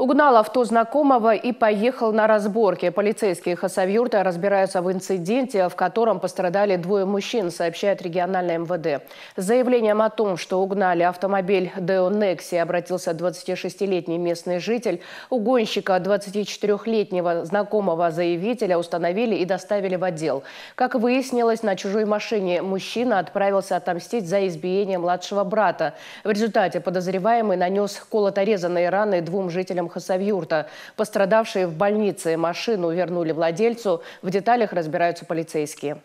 Угнал авто знакомого и поехал на разборки. Полицейские Хасавюрта разбираются в инциденте, в котором пострадали двое мужчин, сообщает региональное МВД. С заявлением о том, что угнали автомобиль Део Некси, обратился 26-летний местный житель. Угонщика 24-летнего знакомого заявителя установили и доставили в отдел. Как выяснилось, на чужой машине мужчина отправился отомстить за избиение младшего брата. В результате подозреваемый нанес колото-резанные раны двум жителям Хасавюрта. Пострадавшие в больнице машину вернули владельцу. В деталях разбираются полицейские.